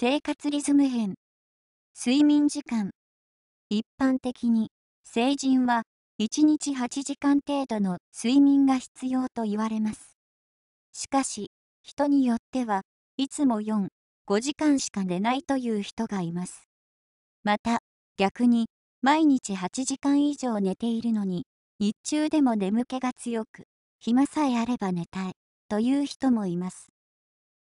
生活リズム編睡眠時間一般的に成人は1日8時間程度の睡眠が必要と言われますしかし人によってはいつも45時間しか寝ないという人がいますまた逆に毎日8時間以上寝ているのに日中でも眠気が強く暇さえあれば寝たいという人もいます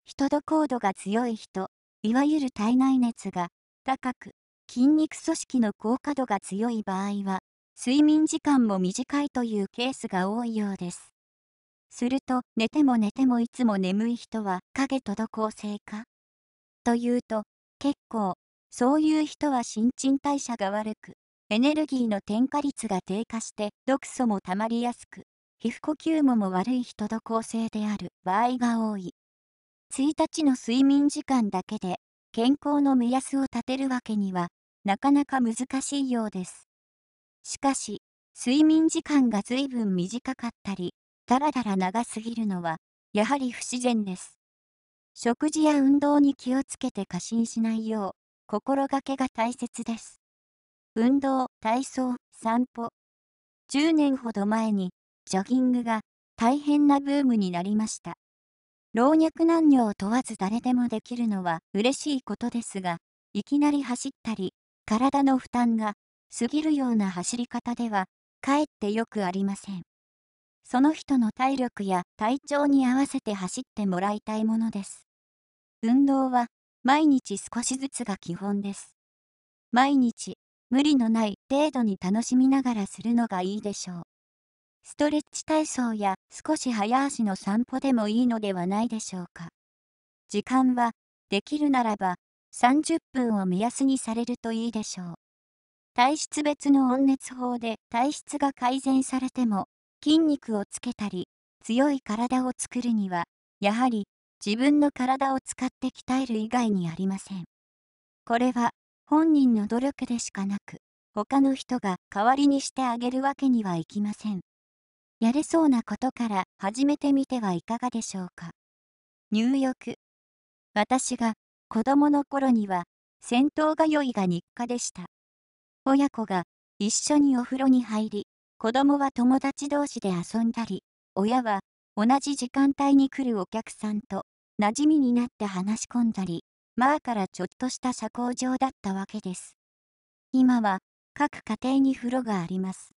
人とコーが強い人いわゆる体内熱が高く、筋肉組織の高果度が強い場合は、睡眠時間も短いというケースが多いようです。すると、寝ても寝てもいつも眠い人は影こせ性かというと、結構、そういう人は新陳代謝が悪く、エネルギーの添加率が低下して毒素もたまりやすく、皮膚呼吸もも悪い人と構成である場合が多い。1日の睡眠時間だけで健康の目安を立てるわけにはなかなか難しいようです。しかし、睡眠時間が随分短かったり、だらだら長すぎるのは、やはり不自然です。食事や運動に気をつけて過信しないよう、心がけが大切です。運動、体操、散歩。10年ほど前に、ジョギングが大変なブームになりました。老若男女を問わず誰でもできるのは嬉しいことですが、いきなり走ったり、体の負担が過ぎるような走り方では、かえってよくありません。その人の体力や体調に合わせて走ってもらいたいものです。運動は毎日少しずつが基本です。毎日無理のない程度に楽しみながらするのがいいでしょう。ストレッチ体操や少し早足の散歩でもいいのではないでしょうか。時間は、できるならば、30分を目安にされるといいでしょう。体質別の温熱法で体質が改善されても、筋肉をつけたり、強い体を作るには、やはり自分の体を使って鍛える以外にありません。これは本人の努力でしかなく、他の人が代わりにしてあげるわけにはいきません。やれそうなことから始めてみてはいかがでしょうか。入浴。私が子供の頃には銭湯通いが日課でした。親子が一緒にお風呂に入り、子供は友達同士で遊んだり、親は同じ時間帯に来るお客さんと馴染みになって話し込んだり、前からちょっとした社交場だったわけです。今は各家庭に風呂があります。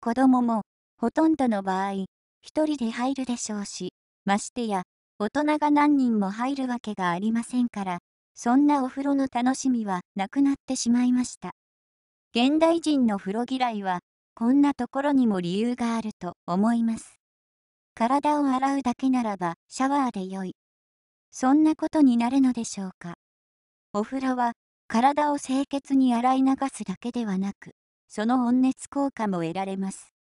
子供もほとんどの場合、一人で入るでしょうし、ましてや、大人が何人も入るわけがありませんから、そんなお風呂の楽しみはなくなってしまいました。現代人の風呂嫌いは、こんなところにも理由があると思います。体を洗うだけならばシャワーでよい。そんなことになるのでしょうか。お風呂は体を清潔に洗い流すだけではなく、その温熱効果も得られます。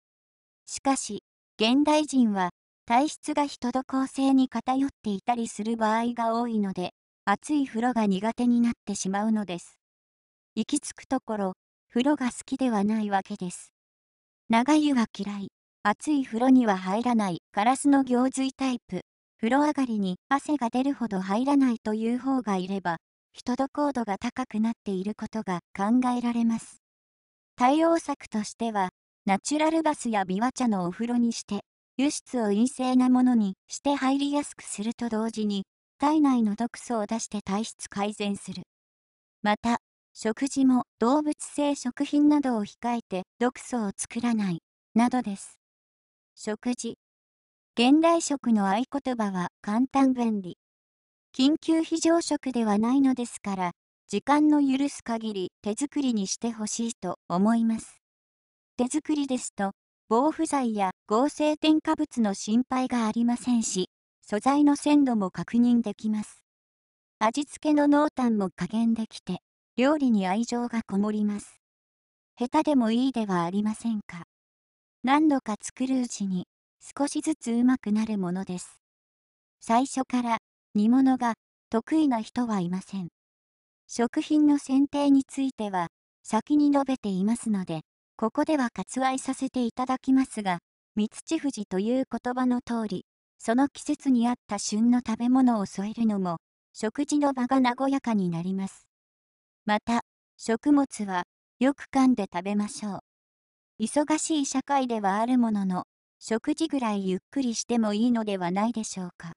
しかし、現代人は体質が人と構成に偏っていたりする場合が多いので、熱い風呂が苦手になってしまうのです。行き着くところ、風呂が好きではないわけです。長湯は嫌い、熱い風呂には入らないガラスの行水タイプ、風呂上がりに汗が出るほど入らないという方がいれば、人と高度が高くなっていることが考えられます。対応策としては、ナチュラルバスやビワ茶のお風呂にして、油質を陰性なものにして入りやすくすると同時に、体内の毒素を出して体質改善する。また、食事も動物性食品などを控えて毒素を作らない、などです。食事。現代食の合言葉は簡単便利。緊急非常食ではないのですから、時間の許す限り手作りにしてほしいと思います。手作りですと、防腐剤や合成添加物の心配がありませんし、素材の鮮度も確認できます。味付けの濃淡も加減できて、料理に愛情がこもります。下手でもいいではありませんか。何度か作るうちに、少しずつうまくなるものです。最初から煮物が得意な人はいません。食品の選定については、先に述べていますので、ここでは割愛させていただきますが、三土富士という言葉の通り、その季節に合った旬の食べ物を添えるのも、食事の場が和やかになります。また、食物は、よく噛んで食べましょう。忙しい社会ではあるものの、食事ぐらいゆっくりしてもいいのではないでしょうか。